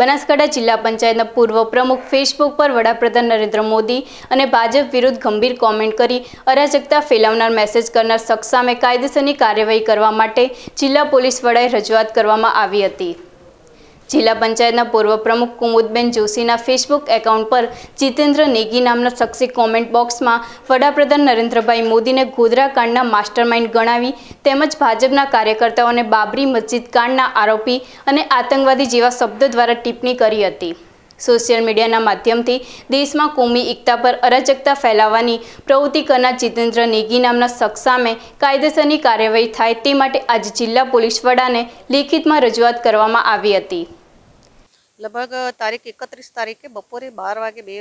બનાસકાંઠા જિલ્લા પંચાયતના પૂર્વ પ્રમુખ ફેસબુક પર વડાપ્રધાન નરેન્દ્ર મોદી અને ભાજપ વિરુદ્ધ ગંભીર કોમેન્ટ કરી અરાજકતા ફેલાવનાર મેસેજ કરનાર શખ્સ સામે કાયદેસરની કાર્યવાહી કરવા માટે જિલ્લા પોલીસ વડાએ રજૂઆત કરવામાં આવી હતી જિલ્લા પંચાયતના પૂર્વ પ્રમુખ કુમુદબેન જોશીના ફેસબુક એકાઉન્ટ પર જીતેન્દ્ર નેગી નામના શખ્સે કોમેન્ટ બોક્સમાં વડાપ્રધાન નરેન્દ્રભાઈ મોદીને ગોધરા કાંડના માસ્ટરમાઇન્ડ ગણાવી તેમજ ભાજપના કાર્યકર્તાઓને બાબરી મસ્જિદ કાંડના આરોપી અને આતંકવાદી જેવા શબ્દો દ્વારા ટિપ્પણી કરી હતી સોશિયલ મીડિયાના માધ્યમથી દેશમાં કોમી એકતા પર અરાજકતા ફેલાવવાની પ્રવૃત્તિ કરનાર જીતેન્દ્ર નેગી નામના શખ્સ સામે કાયદેસરની કાર્યવાહી થાય તે માટે આજે જિલ્લા પોલીસ વડાને લેખિતમાં રજૂઆત કરવામાં આવી હતી લગભગ તારીખ એકત્રીસ તારીખે બપોરે બાર વાગે બે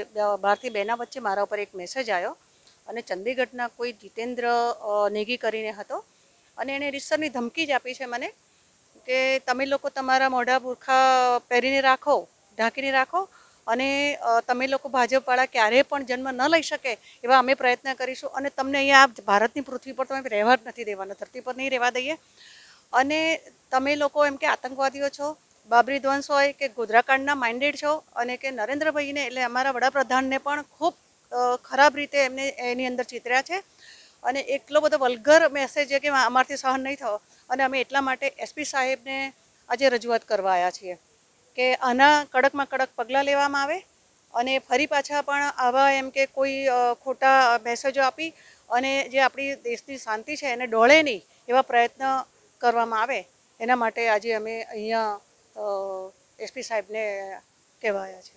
બારથી બેના વચ્ચે મારા ઉપર એક મેસેજ આવ્યો અને ચંદીગઢના કોઈ જીતેન્દ્ર નેગી કરીને હતો અને એણે રીતસરની ધમકી જ આપી છે મને કે તમે લોકો તમારા મોઢા બુરખા પહેરીને રાખો ઢાંકીને રાખો અને તમે લોકો ભાજપવાળા ક્યારેય પણ જન્મ ન લઈ શકે એવા અમે પ્રયત્ન કરીશું અને તમને અહીંયા ભારતની પૃથ્વી પર તમે રહેવા જ નથી દેવાના ધરતી પર નહીં રહેવા દઈએ અને તમે લોકો એમ કે આતંકવાદીઓ છો બાબરી ધ્વંસ હોય કે ગોધરાકાંડના માઇન્ડેડ છો અને કે નરેન્દ્રભાઈને એટલે અમારા વડાપ્રધાનને પણ ખૂબ ખરાબ રીતે એમને એની અંદર ચિતર્યા છે અને એટલો બધો વલગર મેસેજ છે કે અમારથી સહન નહીં થયો અને અમે એટલા માટે એસપી સાહેબને આજે રજૂઆત કરવા આવ્યા છીએ કે આના કડકમાં કડક પગલાં લેવામાં આવે અને ફરી પાછા પણ આવા એમ કે કોઈ ખોટા મેસેજો આપી અને જે આપણી દેશની શાંતિ છે એને ડોળે નહીં એવા પ્રયત્ન કરવામાં આવે એના માટે આજે અમે અહીંયા એસપી સાહેબને કહેવાયા છે